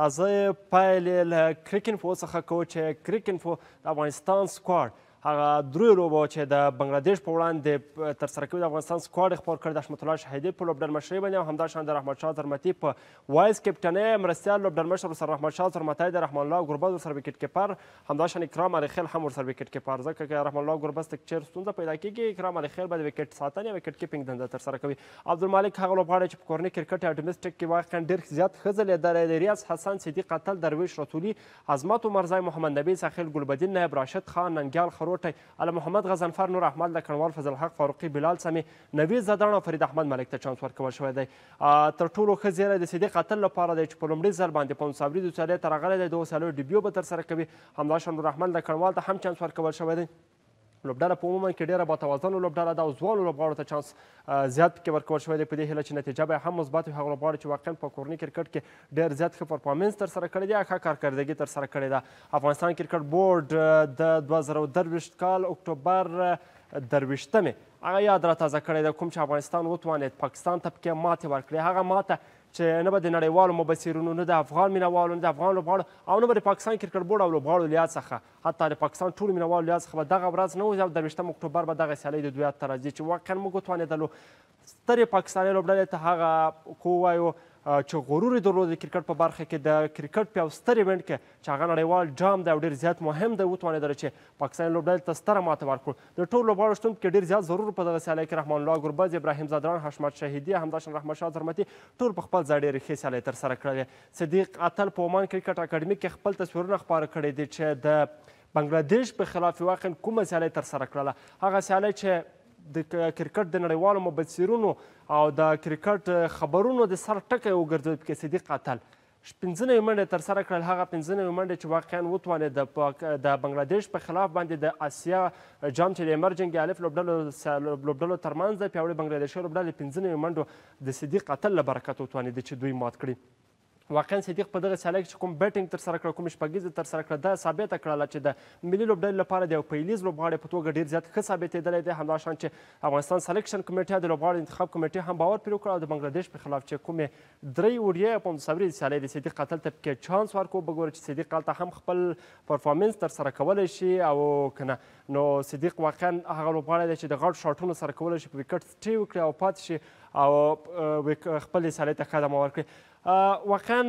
تازه پایلې له کریک انفو څخه کو چې کریک انفو د افغانستان سکواډ هغه درې لوبو چې د بنگلاديش په وړاندې تر سره کړی د افغانستان سکواډ خبر کړ د حشمت الله شهیدی په لوبډل مشرۍ باندې او همداشان د رحمت شاه زرمتي په وایس کپټنۍ مرستیال لوبډل مشر ورسره رحمت شاه زرمتی د رحمان الله ګربز ورسره وکټ کیپر همداشان اکرام علي خیل هم ورسره وکټ کیپر ځکه چې رحمان الله ګربز تک چیر ستونزه پیدا کیږي اکرام علي خیل به د وکټ ساتنې او وکټ کیپینګ دنده تر سره کوي عبدالمالک هغه لوبغاړی چې په کورني کرکټ او ډومېسټک کې واقعا ډېر زیات ښه ځلېدلی دی ریاض حسن صدیق اتل درویش رتولي عظمت عمرزی محمد نبی ساحل ګلبدین نایب راشد خان ننګیال خرو روټی علي محمد غزنفر نور احمد له کڼوال فضل حق فاروقي بلال سمې نوید زدان او فرید احمد ملک ته چانس ورکول شوی دی تر ټولو ښه زیری د صدیق قتل لپاره دی چې په لومړي ځل باندې په مساوي دوسالۍ ته راغلی دی دوه سالو ډیبیو به ترسره کوي همداشان نور احمد له کڼوال ته هم چانس ورکول شوی دی لوبډله په عموما کې ډېره باتوازنه لوبډله ده او ځوانو لوبغاړو ته چانس زیات پکې ورکول شوی دی په دې هیله چې نتیجه به هم مثبت وي هغه لوبغاړي چې واقعا په کورني کرکټ کې ډېر زیات ښه پرفارمنس ترسره کړی دی ښه کارکردګي ترسره کړې ده افغانستان کرکټ بورډ د دوه زره درویشت کال اکتوبر درویشتمې هغه یاد را تازه کړی ده کوم چې افغانستان وتوانید پاکستان ته پکې ماتې ورکړې هغه ماته چې نه به د نړیوالو مبصرینو نه د افغان مینوالو نه د افغان لوبغاړو او نه به د پاکستان کرکټ بورډ او لوبغاړو لحاظ څخه حتی د پاکستان ټولو مینوالو لحاظ څخه به دغه ورځ نه وځي او درویشتم اکتوبر به دغه سیالۍ د دوی ته راځي چې واقعا موږ وتوانېدلو سترې پاکستاني لوبډلې ته هغه کو ووایو چې غرور درلود د کرکټ په برخه کې د کرکټ په ستر ایونت کې چې هغه نړیوال جام د ډیر زیات مهم دی وتوانېدل چې پاکستان لوبډل ته ستره ماته ورکړ د ټولو لوبغاړو شتون کې ډیر زیات ضرور په دغه سیالۍ کې رحمان الله ګربز ابراهیم زادران حشمت شهیدي همداشان رحمت شاه زرمتي ټول په خپل ځای ډېرې ښې سیالۍ ترسره کړلې صدیق اتل په عمان کرکټ اکاډمي کې خپل تصویرونه خپاره کړي دي چې د بنګلاديش په خلاف واقعا کومه سیالۍ ترسره کړله هغه سیالۍ چې د کرکټ د نړیوالو مبصرونو او د کرکټ خبرونو د سر ټکی وګرځول پکې صدیق اتل شپنځنه منډه تر سره کړل هغه پنځنه منډه چې واقعا وتوانه د د بنگلاديش په خلاف باندې د اسیا جام چې ایمرجنګ الف لوبډلو لوبډلو ترمنځ د پیوړې بنگلاديش لوبډلې پنځنه منډو د صدیق اتل برکت وتوانه چې دوی مات کړي واقعا صدیق په دغه سیالۍ کې چې کوم بیټینګ ترسره کړه کوم شپږیزه ترسره کړه دا ثابته کړله چې د ملي لوبډلې لپاره د یو پیلیز لوبغاړي په توګه ډېر زیات ښه ثابتېدلی دی همداشان چې افغانستان سلیکشن کمیټه د لوبغاړو انتخاب کمیټې هم باور پرې وکړ او د بنګلادیش په خلاف چې کومې درې وړیې په مصورې سیالۍ د صدیق قتل ته پکې چانس ورکړو وګوره چې صدیق هلته هم خپل پرفارمنس ترسره کولی شي او که نه نو صدیق واقعا هغه لوبغاړی دی چې د غټ شاټونو سره کولی شي په وکټ سټې وکړي او پاتې شي او خپلې سیالۍ ته ښه دمه ورکړي واقعا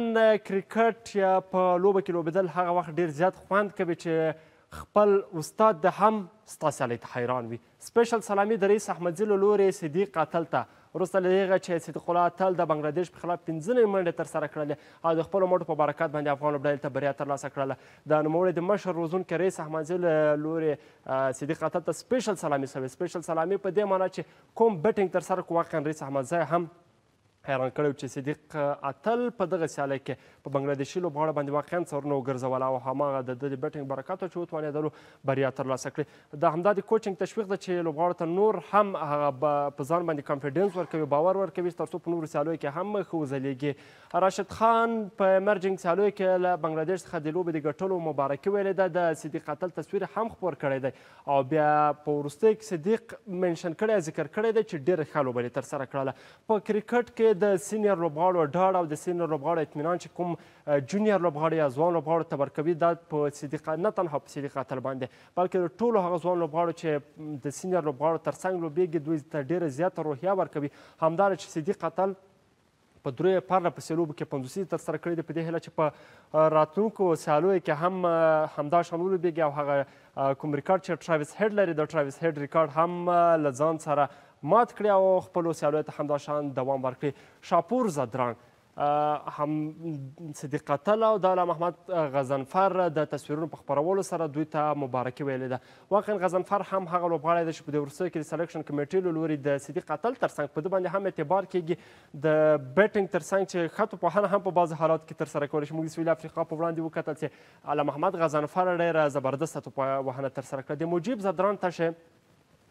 کرکټ یا په لوبه کې لوبېدل هغه وخت ډیر زیات خوند کوي چې خپل استاد د هم ستاسې هلې ته حیران وي سپیشل سلامي د رئیس احمدزي له لورې صدیق اتل ته وروسته له هغه چې صدیق الله اتل د بنګلاديش په خلاف پنځه نوي منډې ترسره کړلې او د خپلو مټو په برکت باندې افغان لوبډلې ته بریا ترلاسه کړله د نوموړي د مشر روزونکي رئیس احمدزي له لورې صدیق اتل ته سپیشل سلامي شوې سپیشل سلامي په دې معنی چې کوم بټینګ ترسره کړو واقعا رئیس احمدزی هم حیران کړی چې صدیق اتل په دغه سیالۍ کې په بنګلادیشي لوبغاړو باندې واقعا څرونه وګرځول او هماغه د ده د بیټینګ برکته چې وتوانېدلو بریا ترلاسه کړې دا همدا د کوچنګ تشویق ده چې لوبغاړو ته نور هم هغه په ځان باندې کانفیډنس ورکوي باور ورکوي تر څو په نورو سیالیو کې هم ښه وځلیږي راشد خان په ایمرجنګ سیالیو کې له بنګلادیش څخه د لوبې د ګټلو مبارکي ویلې ده د صدیق اتل تصویر هم خپور کړی دی او بیا په وروستۍ کې صدیق منشن کړی ذکر کړی دی چې ډېره ښه لوبه ترسره کړله په کرکټ کې چې د سینیر لوبغاړو ډاډ او د سینیر لوبغاړو اطمینان چې کوم جونیور لوبغاړي یا ځوان لوبغاړو ته ورکوي دا په صدیقه نه تنها په صدیقه اتل باندې بلکې د ټولو هغه ځوان لوبغاړو چې د سینیر لوبغاړو ترڅنګ لوبېږي دوی ته ډېره زیاته روحیه ورکوي همدار چې صدیق اتل په درې پرله پسې لوبو کې پنځوسي ترسره کړې ده په دې هیله چې په راتلونکو سیالیو کې هم همدا شان ولوبېږي او هغه کوم ریکارډ چې ټراویس هډ لري د ټراویس هډ ریکارډ هم له ځان سره مات کړي او خپل سیالیو ته همداشان دوام ورکړي شاپور زدران هم صدیق قتل او د محمد غزنفر د تصویرونو په خبرولو سره دوی ته مبارکي ویلې ده واقعا غزنفر هم هغه لوبغاړی دی چې په دې وروستیو کې د سلیکشن کمیټې له لوري د صدیق قتل ترڅنګ په ده باندې هم اعتبار کېږي د بیټینګ ترڅنګ چې خط پوهنه هم په بعضو حالاتو کې ترسره کولی شي موږ د سویلي افریقا په وړاندې وکتل چې علامه محمد غزنفر ډېره زبردسته توپوهنه ترسره کړه د مجیب زدران تشه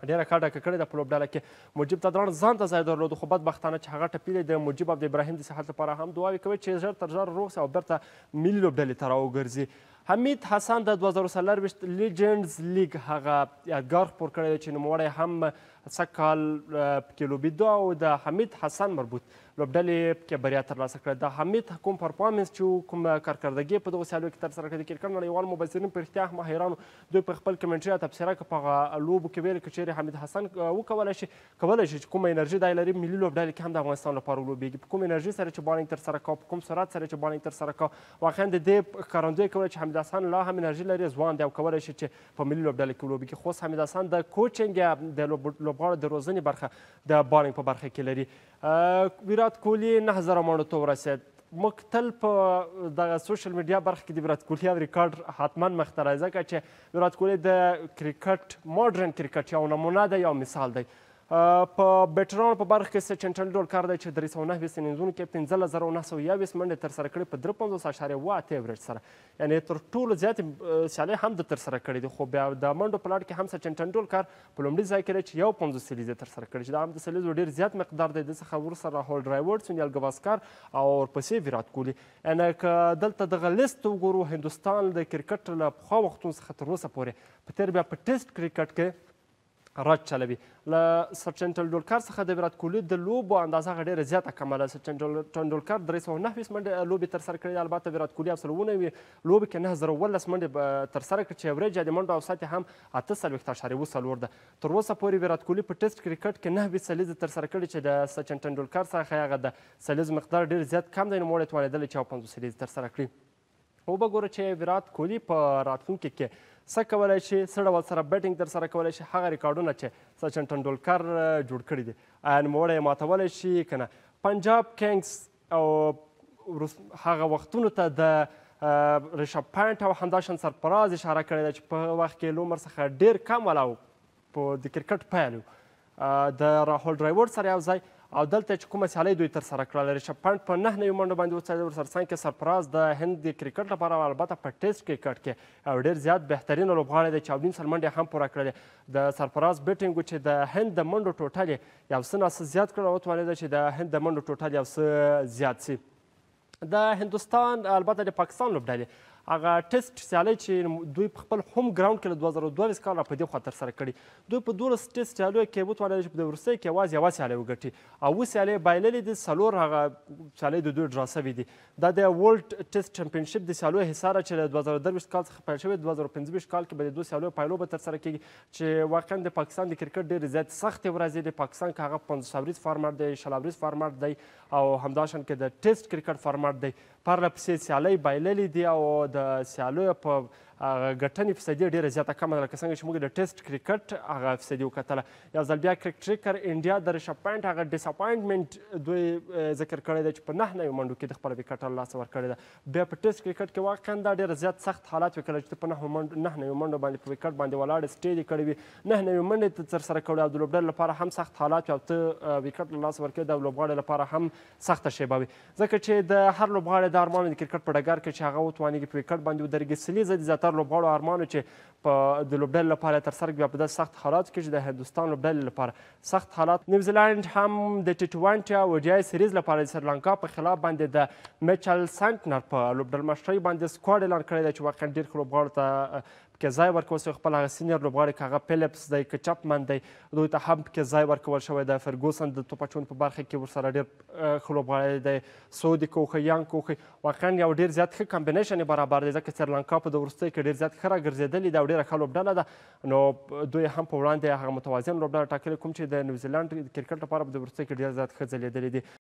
په ډېره ښه ډکه کړې ده په لوبډله کې مجیب تدران ځان ته ځای درلود خو بدبختانه چې هغه ټپیلی د مجیب او د ابراهیم د صحت لپاره هم دعاوې کوي چې ژر تر ژره روغ سي او بیرته ملي لوبډلې ته راوګرځي حمید حسن د 2023 لیجنډز لیګ هغه یادګار خپور کړی چې نوموړی هم سږکال پکې لوبېده او د حمید حسن مربوط لوبډلې پکې بریا ترلاسه کړه د حمید کوم پرفارمنس چې کوم کارکردګي په دغو سیالیو کې ترسره کړه د کرکټ نړیوالو مبصرینو په رښتیا هم حیران دوی په خپل کمنټري او تبصره کې په هغه لوبو کې ویل که چیرې حمید حسن وکولی شي کولی شي چې کومه انرژي دی لري ملي لوبډلې کې هم د افغانستان لپاره ولوبېږي په کوم انرژي سره چې بالنګ ترسره کوه په کوم سرعت سره چې بالنګ ترسره کوه واقعا د دې ښکارندوی کولی چې حمید حسن لا هم انرژي لري ځوان دی او کولی شي چې په ملي لوبډلې کې ولوبېږي خو اوس حمید حسن د کوچنګ د لوبغاړو د روزنې برخه د بالینګ په برخه کې لري ویرات کوهلي نهه زره مڼو ته ورسېد موږ تل په دغه سوشل میډیا برخه کې د ویرات کوهلي ریکارډ حتما مخته راځي ځکه چې ویرات کوهلي د کرکټ ماډرن کرکټ یو نمونه دی یو مثال دی په بیټرانو په برخه کې سټنټرل ډول کار دی چې درې سوه نهویشت سیمینزونو کې پنځلس زره نهه سوه یوویشت منډې ترسره کړې په درې پنځوس اعشاریه اوه اته ایوریج سره یعنې تر ټولو زیاتې سیالۍ هم ده ترسره کړې دي خو بیا د منډو په لړ کې هم سټنټرل ډول کار په لومړي ځای کې دی چې یو پنځوس سیلیز یې ترسره کړې چې دا هم د سیلیزو ډېر زیات مقدار دی د څخه وروسته راهول ډرایورډ سونیال ګواسکار او ورپسې ویرات کوهلي یعنې که دلته دغه لیست وګورو هندوستان د کرکټ له پخوا وختونو څخه تر اوسه پورې په تېر بیا په ټیسټ کرکټ کې راج چلوي له سر ټندولکار څخه د ویرات کوهلي د لوبو اندازه هغه ډېره زیاته کمه ده سر ټندولکار درې سوه نهه ویشت منډې لوبې ترسره کړې دي البته ویرات کوهلي افسر اووه لوبې کې نهه زره اوولس منډې ترسره کړې چې اوریج یا د منډو اوسط هم اته څلوېښت اعشاریه اوه څلور ده تر اوسه پورې ویرات کوهلي په ټیسټ کرکټ کې نهه ویشت سلیزې ترسره کړې چې د سچن ټندولکار څخه هغه د سلیزو مقدار ډېر زیات کم دی نو موړی توانېدلی چې او پنځوس سلیزې ترسره کړي خو وګوره چې ویرات کوهلي په راتلونکي کې څه کولی شي څه ډول سره بیټینګ درسره کولی شي هغه ریکارډونه چې سچن ټندولکر جوړ کړي دي نوموړی یې ماتولی شي که نه پنجاب کینګز او هغه وختونو ته د ریشب پانټ او همداشان سرپراز اشاره کړې ده چې په وخت کې له عمر څخه ډېر کم والا و په د کرکټ پیل د راهول ډرایور سره یو ځای او دلته چې کومه سیالۍ دوی ترسره کړله ریشب پنډ په نهه نوي منډو باندې وڅېدل ورسره څنګ کې سرپراز د هند د کرکټ لپاره او البته په ټیسټ کرکټ کې ډېر زیات بهترینه لوبغاړی دی چې او نیم سل منډې هم پوره کړلې د سرپراز بیټینګ چې د هند د منډو ټوټل یې یو څه ناڅه زیات کړ او وتوانېده چې د هند د منډو ټوټل یو څه زیات سي د هندستان البته د پاکستان لوبډلې هغه ټیسټ سیالۍ چې دوی په خپل هوم ګراوند کې له 2022 کال په دې خوا تر سره کړي دوی په 12 ټیسټ سیالیو کې وتوانل چې په ورسې کې واز یو سیالي وګټي او و سیالي بایللې د سلور هغه سیالي د دوی ډرا سوي دي دا د ورلد ټیسټ چمپیونشپ د سیالیو حصار چې له 2022 کال څخه پیل شوی 2025 کال کې به د دوه سیالیو پایلو به تر سره کیږي چې واقعا د پاکستان د کرکټ ډېر زیات سخت ورځې د پاکستان کاغه 15 سوریز فارمټ دی شلابریز فارمټ دی او همداشان کې د ټیسټ کرکټ فارمټ دی پرله پسې سیالۍ بایللې دي او د سیالیو په هغه ګټنې فیصدي ډېره زیاته کمه ده لکه څنګه چې موږ د ټیسټ کرکټ هغه فیصدي وکتله یو ځل بیا کرکټریکر انډیا د رشب پاینټ هغه ډساپوینټمنټ دوی ذکر کړی دی چې په نهه نوي منډو کې د خپل وکټ له لاسه ورکړی ده بیا په ټیسټ کرکټ کې واقعا دا ډېر زیات سخت حالات وي کله چې په نهه منډو نهه نوي منډو باندې په وکټ باندې ولاړ سټې کړی وي نهه نوي منډې ته ترسره کړی او د لوبډل لپاره هم سخت حالات وي او ته وکټ له لاسه ورکړی د لوبغاړي لپاره هم سخته شیبه وي ځکه چې د هر لوبغاړي د ارمان د کرکټ په ډګر کې چې هغه وتوانېږي په وکټ باندې ودرېږي سلیزه دي زیاتره اکثر لوبغاړو ارمان چې په د لوبډل لپاره تر سرګ بیا په داسې سخت حالاتو کې چې د هندوستان لوبډل لپاره سخت حالات نیوزیلند هم د ټي ټوینټي او وډیای سیریز لپاره د سریلانکا په خلاف باندې د میچل سانټنر په لوبډل مشرۍ باندې سکواډ اعلان کړی دی چې واقعا ډېر ښه لوبغاړو ته کې ځای ورکول شوی خپل هغه سینیر لوبغاړی که هغه فیلپس دی که چپمن دی دوی ته هم پکې ځای ورکول شوی دی فرګوسن د توپ اچونې په برخه کې ورسره ډېر ښه لوبغاړی دی سودی کوخی یانګ کوخی واقعا یو ډېر زیات ښه کمبینیشن یې برابر دی ځکه سریلانکا په د وروستیو کې ډېر زیات ښه راګرځېدلې ده او ډېره ښه لوبډله ده نو دوی هم په وړاندې هغه متوازن لوبډله ټاکلې کوم چې د نیوزیلند کرکټ لپاره په د وروستیو کې ډېر زیات ښه ځلېدلې دي